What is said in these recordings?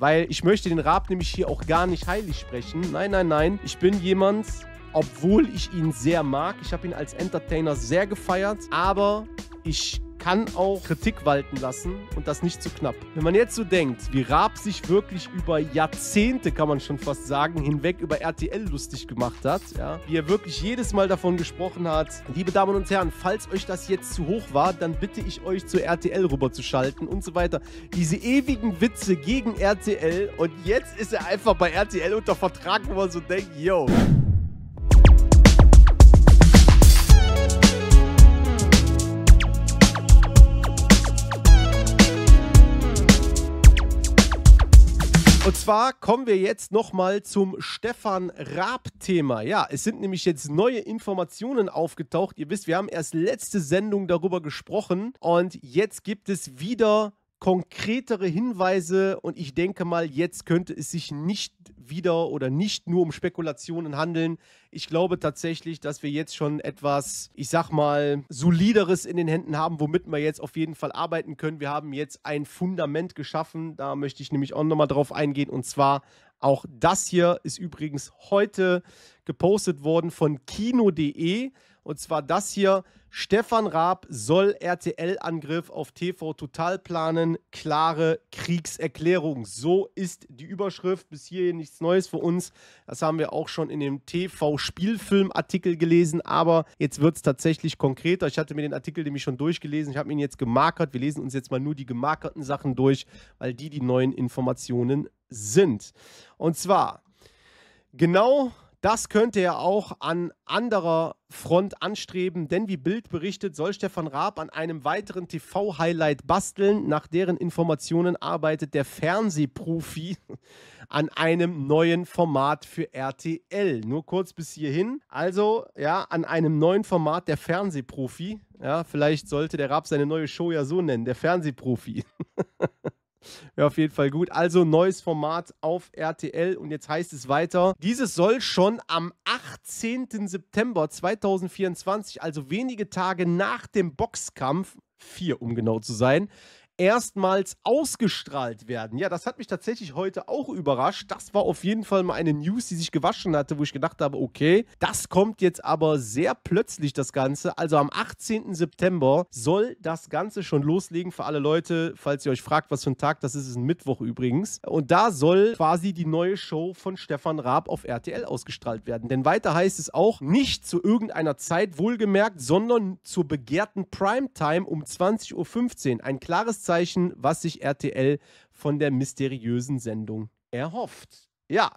weil ich möchte den Raab nämlich hier auch gar nicht heilig sprechen. Nein, nein, nein. Ich bin jemand, obwohl ich ihn sehr mag. Ich habe ihn als Entertainer sehr gefeiert, aber ich kann auch Kritik walten lassen und das nicht zu knapp. Wenn man jetzt so denkt, wie Raab sich wirklich über Jahrzehnte, kann man schon fast sagen, hinweg über RTL lustig gemacht hat, ja, wie er wirklich jedes Mal davon gesprochen hat, liebe Damen und Herren, falls euch das jetzt zu hoch war, dann bitte ich euch zu RTL rüberzuschalten und so weiter. Diese ewigen Witze gegen RTL und jetzt ist er einfach bei RTL unter Vertrag, wo man so denkt, yo. Und zwar kommen wir jetzt nochmal zum Stefan Raab-Thema. Ja, es sind nämlich jetzt neue Informationen aufgetaucht. Ihr wisst, wir haben erst letzte Sendung darüber gesprochen und jetzt gibt es wieder konkretere Hinweise und ich denke mal, jetzt könnte es sich nicht wieder oder nicht nur um Spekulationen handeln. Ich glaube tatsächlich, dass wir jetzt schon etwas, ich sag mal, solideres in den Händen haben, womit wir jetzt auf jeden Fall arbeiten können. Wir haben jetzt ein Fundament geschaffen, da möchte ich nämlich auch nochmal drauf eingehen und zwar auch das hier ist übrigens heute gepostet worden von kino.de. Und zwar das hier Stefan Raab soll RTL-Angriff auf TV Total planen. Klare Kriegserklärung. So ist die Überschrift. Bis hierhin nichts Neues für uns. Das haben wir auch schon in dem TV-Spielfilm-Artikel gelesen. Aber jetzt wird es tatsächlich konkreter. Ich hatte mir den Artikel nämlich schon durchgelesen. Ich habe ihn jetzt gemarkert. Wir lesen uns jetzt mal nur die gemarkerten Sachen durch, weil die die neuen Informationen sind. Und zwar genau das könnte er auch an anderer Front anstreben, denn wie Bild berichtet, soll Stefan Raab an einem weiteren TV-Highlight basteln. Nach deren Informationen arbeitet der Fernsehprofi an einem neuen Format für RTL. Nur kurz bis hierhin. Also, ja, an einem neuen Format der Fernsehprofi. Ja, vielleicht sollte der Raab seine neue Show ja so nennen, der Fernsehprofi. Ja, auf jeden Fall gut. Also neues Format auf RTL und jetzt heißt es weiter. Dieses soll schon am 18. September 2024, also wenige Tage nach dem Boxkampf, vier um genau zu sein, erstmals ausgestrahlt werden. Ja, das hat mich tatsächlich heute auch überrascht. Das war auf jeden Fall mal eine News, die sich gewaschen hatte, wo ich gedacht habe, okay, das kommt jetzt aber sehr plötzlich, das Ganze. Also am 18. September soll das Ganze schon loslegen für alle Leute, falls ihr euch fragt, was für ein Tag das ist, ein Mittwoch übrigens. Und da soll quasi die neue Show von Stefan Raab auf RTL ausgestrahlt werden. Denn weiter heißt es auch, nicht zu irgendeiner Zeit wohlgemerkt, sondern zur begehrten Primetime um 20.15 Uhr. Ein klares Fragezeichen, was sich RTL von der mysteriösen Sendung erhofft. Ja,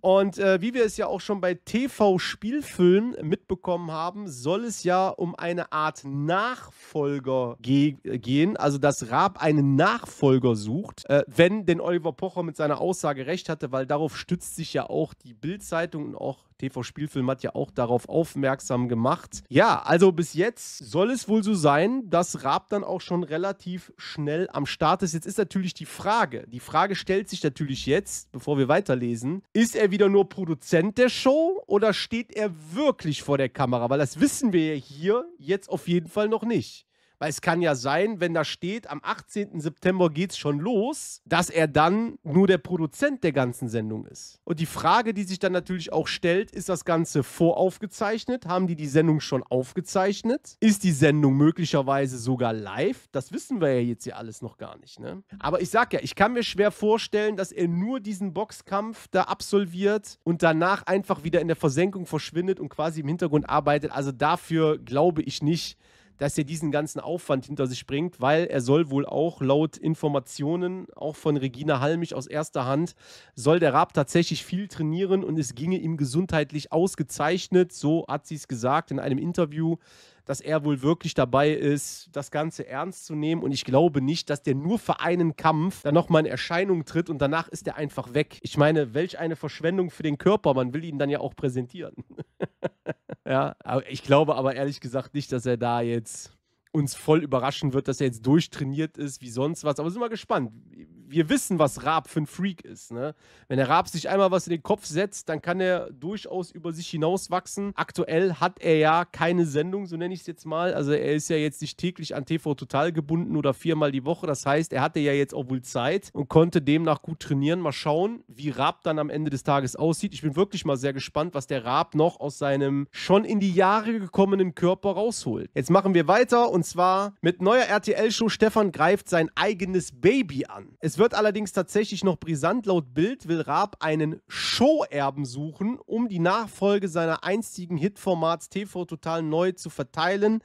und äh, wie wir es ja auch schon bei TV-Spielfilmen mitbekommen haben, soll es ja um eine Art Nachfolger ge äh, gehen, also dass Raab einen Nachfolger sucht, äh, wenn denn Oliver Pocher mit seiner Aussage recht hatte, weil darauf stützt sich ja auch die Bild-Zeitung und auch TV-Spielfilm hat ja auch darauf aufmerksam gemacht. Ja, also bis jetzt soll es wohl so sein, dass Raab dann auch schon relativ schnell am Start ist. Jetzt ist natürlich die Frage, die Frage stellt sich natürlich jetzt, bevor wir weiterlesen, ist er wieder nur Produzent der Show oder steht er wirklich vor der Kamera? Weil das wissen wir ja hier jetzt auf jeden Fall noch nicht. Weil es kann ja sein, wenn da steht, am 18. September geht es schon los, dass er dann nur der Produzent der ganzen Sendung ist. Und die Frage, die sich dann natürlich auch stellt, ist das Ganze voraufgezeichnet? Haben die die Sendung schon aufgezeichnet? Ist die Sendung möglicherweise sogar live? Das wissen wir ja jetzt hier alles noch gar nicht, ne? Aber ich sag ja, ich kann mir schwer vorstellen, dass er nur diesen Boxkampf da absolviert und danach einfach wieder in der Versenkung verschwindet und quasi im Hintergrund arbeitet. Also dafür glaube ich nicht, dass er diesen ganzen Aufwand hinter sich bringt, weil er soll wohl auch laut Informationen, auch von Regina Halmich aus erster Hand, soll der Raab tatsächlich viel trainieren und es ginge ihm gesundheitlich ausgezeichnet, so hat sie es gesagt in einem Interview, dass er wohl wirklich dabei ist, das Ganze ernst zu nehmen und ich glaube nicht, dass der nur für einen Kampf dann nochmal in Erscheinung tritt und danach ist er einfach weg. Ich meine, welch eine Verschwendung für den Körper, man will ihn dann ja auch präsentieren. Ja, ich glaube aber ehrlich gesagt nicht, dass er da jetzt uns voll überraschen wird, dass er jetzt durchtrainiert ist, wie sonst was. Aber sind wir gespannt, wir wissen, was Raab für ein Freak ist. Ne? Wenn der Raab sich einmal was in den Kopf setzt, dann kann er durchaus über sich hinauswachsen. Aktuell hat er ja keine Sendung, so nenne ich es jetzt mal. Also er ist ja jetzt nicht täglich an TV Total gebunden oder viermal die Woche. Das heißt, er hatte ja jetzt auch wohl Zeit und konnte demnach gut trainieren. Mal schauen, wie Raab dann am Ende des Tages aussieht. Ich bin wirklich mal sehr gespannt, was der Raab noch aus seinem schon in die Jahre gekommenen Körper rausholt. Jetzt machen wir weiter und zwar mit neuer RTL-Show Stefan greift sein eigenes Baby an. Es wird allerdings tatsächlich noch brisant. Laut Bild will Raab einen Showerben suchen, um die Nachfolge seiner einstigen Hitformats TV Total neu zu verteilen.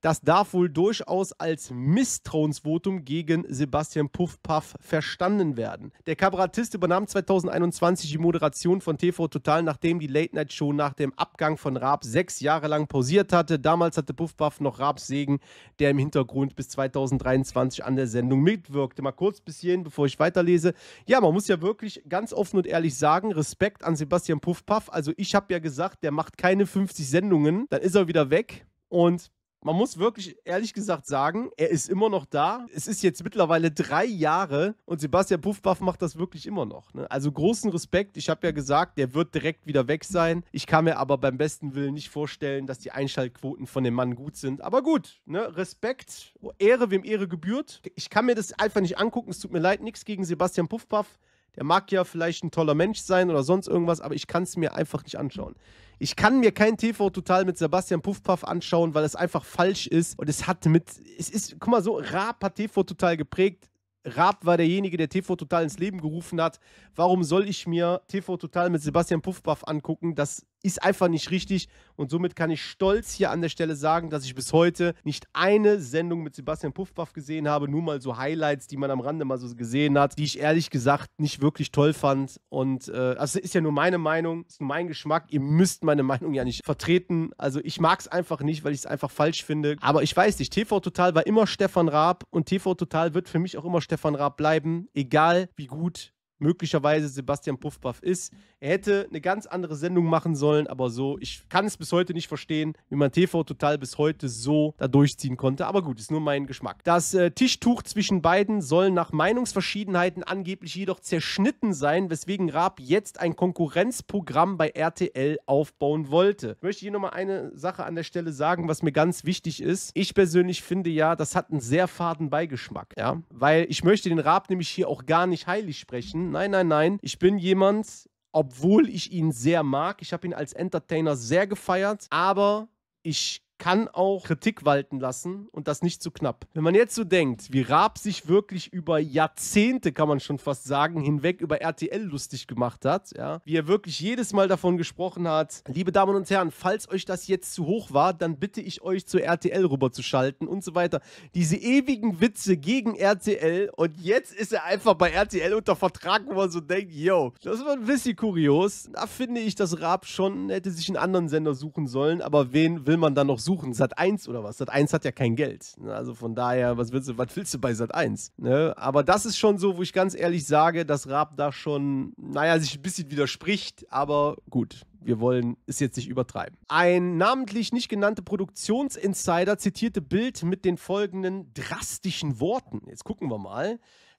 Das darf wohl durchaus als Misstrauensvotum gegen Sebastian Puffpaff verstanden werden. Der Kabarettist übernahm 2021 die Moderation von TV Total, nachdem die Late Night Show nach dem Abgang von Raab sechs Jahre lang pausiert hatte. Damals hatte Puffpaff noch Raabs Segen, der im Hintergrund bis 2023 an der Sendung mitwirkte. Mal kurz bis hierhin, bevor ich weiterlese. Ja, man muss ja wirklich ganz offen und ehrlich sagen, Respekt an Sebastian Puffpaff. Also ich habe ja gesagt, der macht keine 50 Sendungen, dann ist er wieder weg. Und man muss wirklich ehrlich gesagt sagen, er ist immer noch da. Es ist jetzt mittlerweile drei Jahre und Sebastian Puffbaff macht das wirklich immer noch. Ne? Also großen Respekt. Ich habe ja gesagt, der wird direkt wieder weg sein. Ich kann mir aber beim besten Willen nicht vorstellen, dass die Einschaltquoten von dem Mann gut sind. Aber gut, ne? Respekt, Ehre, wem Ehre gebührt. Ich kann mir das einfach nicht angucken. Es tut mir leid, nichts gegen Sebastian Puffbaff. Er mag ja vielleicht ein toller Mensch sein oder sonst irgendwas, aber ich kann es mir einfach nicht anschauen. Ich kann mir kein TV Total mit Sebastian Puffpaff anschauen, weil es einfach falsch ist und es hat mit, es ist, guck mal so, hat TV Total geprägt Raab war derjenige, der TV Total ins Leben gerufen hat. Warum soll ich mir TV Total mit Sebastian Puffbaff angucken? Das ist einfach nicht richtig. Und somit kann ich stolz hier an der Stelle sagen, dass ich bis heute nicht eine Sendung mit Sebastian Puffbaff gesehen habe. Nur mal so Highlights, die man am Rande mal so gesehen hat, die ich ehrlich gesagt nicht wirklich toll fand. Und äh, also ist ja nur meine Meinung, ist nur mein Geschmack. Ihr müsst meine Meinung ja nicht vertreten. Also ich mag es einfach nicht, weil ich es einfach falsch finde. Aber ich weiß nicht, TV Total war immer Stefan Raab und TV Total wird für mich auch immer Stefan von Raab bleiben, egal wie gut möglicherweise Sebastian Puffpaff ist. Er hätte eine ganz andere Sendung machen sollen, aber so, ich kann es bis heute nicht verstehen, wie man TV Total bis heute so da durchziehen konnte. Aber gut, ist nur mein Geschmack. Das äh, Tischtuch zwischen beiden soll nach Meinungsverschiedenheiten angeblich jedoch zerschnitten sein, weswegen Raab jetzt ein Konkurrenzprogramm bei RTL aufbauen wollte. Ich möchte hier nochmal eine Sache an der Stelle sagen, was mir ganz wichtig ist. Ich persönlich finde ja, das hat einen sehr faden Beigeschmack, ja, weil ich möchte den Raab nämlich hier auch gar nicht heilig sprechen, nein, nein, nein, Ich bin jemand, obwohl ich ihn sehr mag, ich habe ihn als Entertainer sehr gefeiert, aber ich kann auch Kritik walten lassen und das nicht zu knapp. Wenn man jetzt so denkt, wie Raab sich wirklich über Jahrzehnte, kann man schon fast sagen, hinweg über RTL lustig gemacht hat, ja, wie er wirklich jedes Mal davon gesprochen hat, liebe Damen und Herren, falls euch das jetzt zu hoch war, dann bitte ich euch zu RTL rüberzuschalten und so weiter. Diese ewigen Witze gegen RTL und jetzt ist er einfach bei RTL unter Vertrag, wo man so denkt, yo, das war ein bisschen kurios. Da finde ich, dass Raab schon hätte sich einen anderen Sender suchen sollen, aber wen will man dann noch suchen? suchen? Sat 1 oder was? Sat 1 hat ja kein Geld. Ne? Also von daher, was willst du, was willst du bei Sat 1? Ne? Aber das ist schon so, wo ich ganz ehrlich sage, dass Raab da schon, naja, sich ein bisschen widerspricht, aber gut. Wir wollen es jetzt nicht übertreiben. Ein namentlich nicht genannter Produktionsinsider zitierte Bild mit den folgenden drastischen Worten. Jetzt gucken wir mal.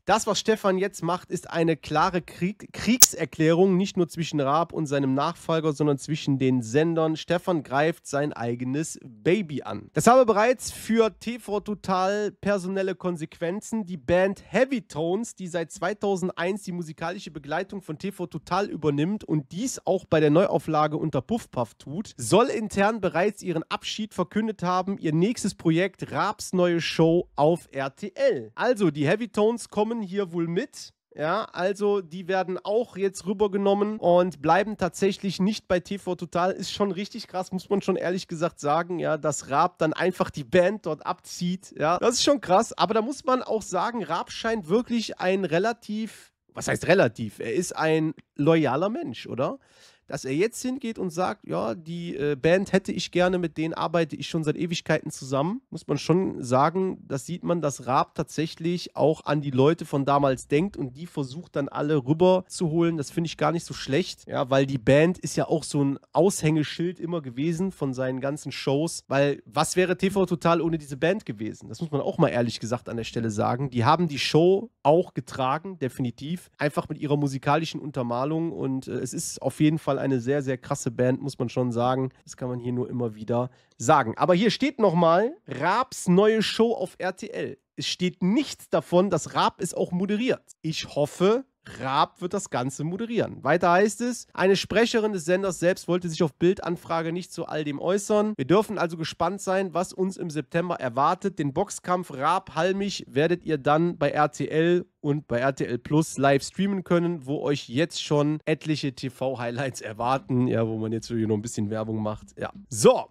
Das, was Stefan jetzt macht, ist eine klare Krieg Kriegserklärung, nicht nur zwischen Raab und seinem Nachfolger, sondern zwischen den Sendern. Stefan greift sein eigenes Baby an. Das habe bereits für TV Total personelle Konsequenzen. Die Band Heavy Tones, die seit 2001 die musikalische Begleitung von TV Total übernimmt und dies auch bei der Neuauflage unter Puffpuff tut, soll intern bereits ihren Abschied verkündet haben, ihr nächstes Projekt Raabs neue Show auf RTL. Also, die Heavy Tones kommen machen hier wohl mit. Ja, also die werden auch jetzt rübergenommen und bleiben tatsächlich nicht bei TV Total. Ist schon richtig krass, muss man schon ehrlich gesagt sagen, ja, dass Raab dann einfach die Band dort abzieht. Ja, das ist schon krass. Aber da muss man auch sagen, Raab scheint wirklich ein relativ, was heißt relativ? Er ist ein loyaler Mensch, oder? dass er jetzt hingeht und sagt, ja, die äh, Band hätte ich gerne, mit denen arbeite ich schon seit Ewigkeiten zusammen, muss man schon sagen, das sieht man, dass Raab tatsächlich auch an die Leute von damals denkt und die versucht dann alle rüber zu holen. Das finde ich gar nicht so schlecht, ja, weil die Band ist ja auch so ein Aushängeschild immer gewesen von seinen ganzen Shows, weil was wäre TV Total ohne diese Band gewesen? Das muss man auch mal ehrlich gesagt an der Stelle sagen. Die haben die Show auch getragen, definitiv, einfach mit ihrer musikalischen Untermalung und äh, es ist auf jeden Fall eine sehr, sehr krasse Band, muss man schon sagen. Das kann man hier nur immer wieder sagen. Aber hier steht nochmal Raabs neue Show auf RTL. Es steht nichts davon, dass Raab es auch moderiert. Ich hoffe, Raab wird das Ganze moderieren. Weiter heißt es, eine Sprecherin des Senders selbst wollte sich auf Bildanfrage nicht zu all dem äußern. Wir dürfen also gespannt sein, was uns im September erwartet. Den Boxkampf Raab-Halmich werdet ihr dann bei RTL und bei RTL Plus live streamen können, wo euch jetzt schon etliche TV-Highlights erwarten. Ja, wo man jetzt hier noch ein bisschen Werbung macht. Ja. So,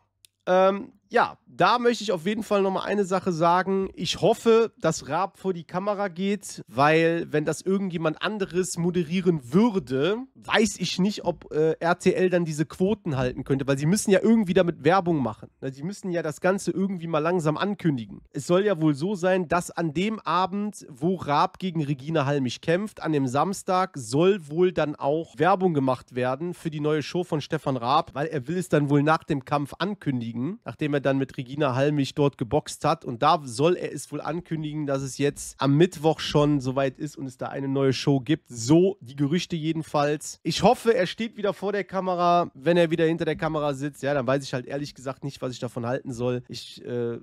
ähm, ja, da möchte ich auf jeden Fall nochmal eine Sache sagen. Ich hoffe, dass Raab vor die Kamera geht, weil wenn das irgendjemand anderes moderieren würde, weiß ich nicht, ob äh, RTL dann diese Quoten halten könnte, weil sie müssen ja irgendwie damit Werbung machen. Ne, sie müssen ja das Ganze irgendwie mal langsam ankündigen. Es soll ja wohl so sein, dass an dem Abend, wo Raab gegen Regina Halmich kämpft, an dem Samstag soll wohl dann auch Werbung gemacht werden für die neue Show von Stefan Raab, weil er will es dann wohl nach dem Kampf ankündigen, nachdem er er dann mit Regina Hallmich dort geboxt hat. Und da soll er es wohl ankündigen, dass es jetzt am Mittwoch schon soweit ist und es da eine neue Show gibt. So die Gerüchte jedenfalls. Ich hoffe, er steht wieder vor der Kamera. Wenn er wieder hinter der Kamera sitzt, ja, dann weiß ich halt ehrlich gesagt nicht, was ich davon halten soll. Ich äh,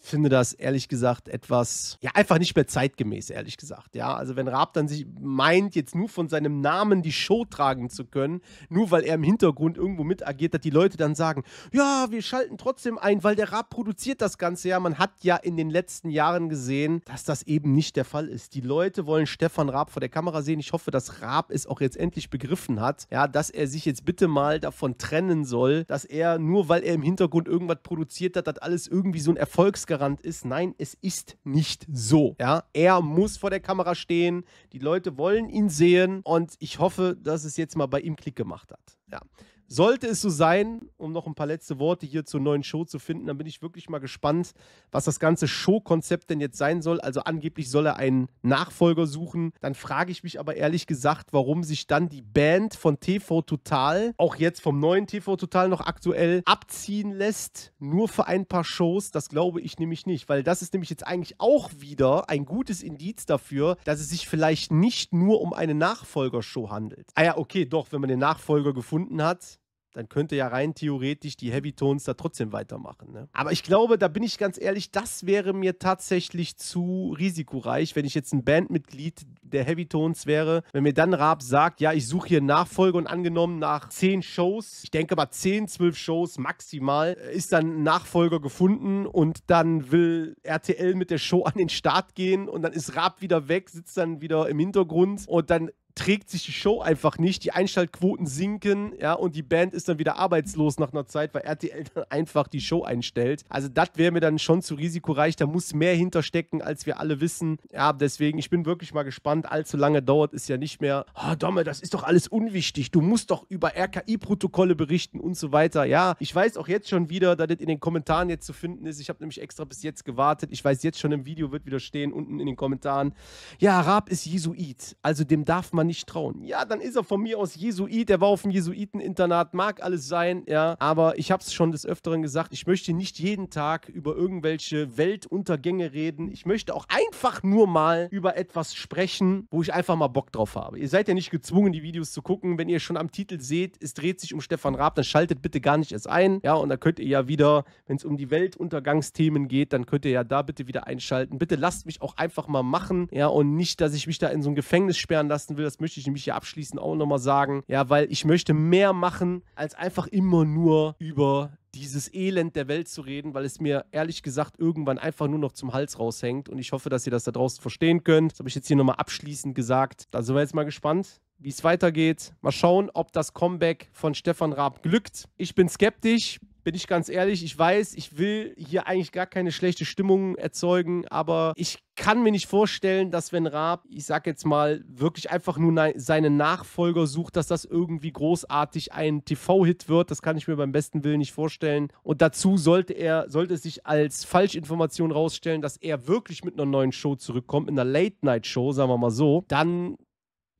finde das ehrlich gesagt etwas, ja, einfach nicht mehr zeitgemäß, ehrlich gesagt. Ja, also wenn Raab dann sich meint, jetzt nur von seinem Namen die Show tragen zu können, nur weil er im Hintergrund irgendwo mit agiert, dass die Leute dann sagen, ja, wir schalten trotzdem ein, weil der Raab produziert das Ganze ja. Man hat ja in den letzten Jahren gesehen, dass das eben nicht der Fall ist. Die Leute wollen Stefan Raab vor der Kamera sehen. Ich hoffe, dass Raab es auch jetzt endlich begriffen hat, ja, dass er sich jetzt bitte mal davon trennen soll, dass er nur, weil er im Hintergrund irgendwas produziert hat, das alles irgendwie so ein Erfolgs Platzgarant ist. Nein, es ist nicht so. Ja, er muss vor der Kamera stehen. Die Leute wollen ihn sehen und ich hoffe, dass es jetzt mal bei ihm Klick gemacht hat. Ja. Sollte es so sein, um noch ein paar letzte Worte hier zur neuen Show zu finden, dann bin ich wirklich mal gespannt, was das ganze Show-Konzept denn jetzt sein soll. Also angeblich soll er einen Nachfolger suchen. Dann frage ich mich aber ehrlich gesagt, warum sich dann die Band von TV Total, auch jetzt vom neuen TV Total noch aktuell, abziehen lässt, nur für ein paar Shows. Das glaube ich nämlich nicht, weil das ist nämlich jetzt eigentlich auch wieder ein gutes Indiz dafür, dass es sich vielleicht nicht nur um eine Nachfolgershow handelt. Ah ja, okay, doch, wenn man den Nachfolger gefunden hat, dann könnte ja rein theoretisch die Heavy Tones da trotzdem weitermachen. Ne? Aber ich glaube, da bin ich ganz ehrlich, das wäre mir tatsächlich zu risikoreich, wenn ich jetzt ein Bandmitglied der Heavy Tones wäre. Wenn mir dann Raab sagt, ja, ich suche hier Nachfolge und angenommen nach zehn Shows, ich denke mal zehn, zwölf Shows maximal, ist dann ein Nachfolger gefunden und dann will RTL mit der Show an den Start gehen und dann ist Raab wieder weg, sitzt dann wieder im Hintergrund und dann trägt sich die Show einfach nicht, die Einschaltquoten sinken, ja, und die Band ist dann wieder arbeitslos nach einer Zeit, weil RTL dann einfach die Show einstellt. Also das wäre mir dann schon zu risikoreich, da muss mehr hinterstecken, als wir alle wissen. Ja, deswegen, ich bin wirklich mal gespannt, allzu lange dauert es ja nicht mehr. Oh, Domme, das ist doch alles unwichtig, du musst doch über RKI-Protokolle berichten und so weiter. Ja, ich weiß auch jetzt schon wieder, dass das in den Kommentaren jetzt zu finden ist. Ich habe nämlich extra bis jetzt gewartet. Ich weiß jetzt schon, im Video wird wieder stehen, unten in den Kommentaren. Ja, Raab ist Jesuit, also dem darf man nicht trauen. Ja, dann ist er von mir aus Jesuit, Er war auf dem Jesuiteninternat, mag alles sein, ja, aber ich habe es schon des Öfteren gesagt, ich möchte nicht jeden Tag über irgendwelche Weltuntergänge reden. Ich möchte auch einfach nur mal über etwas sprechen, wo ich einfach mal Bock drauf habe. Ihr seid ja nicht gezwungen, die Videos zu gucken. Wenn ihr schon am Titel seht, es dreht sich um Stefan Raab, dann schaltet bitte gar nicht erst ein. Ja, und da könnt ihr ja wieder, wenn es um die Weltuntergangsthemen geht, dann könnt ihr ja da bitte wieder einschalten. Bitte lasst mich auch einfach mal machen, ja, und nicht, dass ich mich da in so ein Gefängnis sperren lassen will das möchte ich nämlich hier abschließend auch nochmal sagen. Ja, weil ich möchte mehr machen, als einfach immer nur über dieses Elend der Welt zu reden, weil es mir ehrlich gesagt irgendwann einfach nur noch zum Hals raushängt. Und ich hoffe, dass ihr das da draußen verstehen könnt. Das habe ich jetzt hier nochmal abschließend gesagt. Da sind wir jetzt mal gespannt, wie es weitergeht. Mal schauen, ob das Comeback von Stefan Raab glückt. Ich bin skeptisch bin ich ganz ehrlich. Ich weiß, ich will hier eigentlich gar keine schlechte Stimmung erzeugen, aber ich kann mir nicht vorstellen, dass wenn Raab, ich sag jetzt mal, wirklich einfach nur seine Nachfolger sucht, dass das irgendwie großartig ein TV-Hit wird. Das kann ich mir beim besten Willen nicht vorstellen. Und dazu sollte er, sollte es sich als Falschinformation rausstellen, dass er wirklich mit einer neuen Show zurückkommt, in einer Late-Night-Show, sagen wir mal so, dann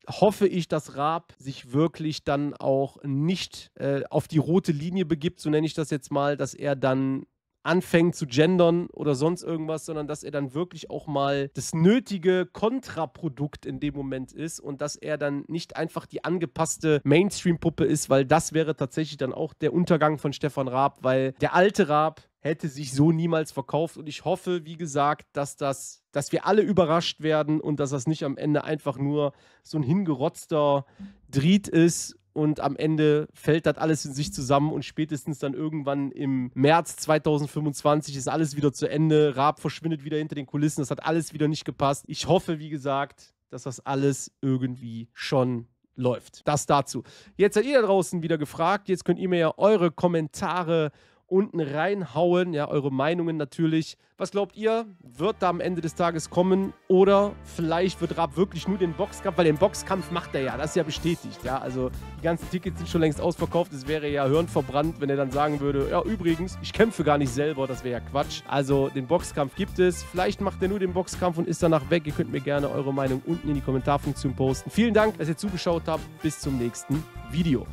hoffe ich, dass Raab sich wirklich dann auch nicht äh, auf die rote Linie begibt, so nenne ich das jetzt mal, dass er dann anfängt zu gendern oder sonst irgendwas, sondern dass er dann wirklich auch mal das nötige Kontraprodukt in dem Moment ist und dass er dann nicht einfach die angepasste Mainstream-Puppe ist, weil das wäre tatsächlich dann auch der Untergang von Stefan Raab, weil der alte Raab hätte sich so niemals verkauft und ich hoffe, wie gesagt, dass das dass wir alle überrascht werden und dass das nicht am Ende einfach nur so ein hingerotzter Dried ist und am Ende fällt das alles in sich zusammen und spätestens dann irgendwann im März 2025 ist alles wieder zu Ende. Raab verschwindet wieder hinter den Kulissen. Das hat alles wieder nicht gepasst. Ich hoffe, wie gesagt, dass das alles irgendwie schon läuft. Das dazu. Jetzt seid ihr da draußen wieder gefragt. Jetzt könnt ihr mir ja eure Kommentare unten reinhauen. Ja, eure Meinungen natürlich. Was glaubt ihr, wird da am Ende des Tages kommen? Oder vielleicht wird Raab wirklich nur den Boxkampf, weil den Boxkampf macht er ja, das ist ja bestätigt. Ja, also die ganzen Tickets sind schon längst ausverkauft. Es wäre ja hirnverbrannt, wenn er dann sagen würde, ja übrigens, ich kämpfe gar nicht selber, das wäre ja Quatsch. Also den Boxkampf gibt es. Vielleicht macht er nur den Boxkampf und ist danach weg. Ihr könnt mir gerne eure Meinung unten in die Kommentarfunktion posten. Vielen Dank, dass ihr zugeschaut habt. Bis zum nächsten Video.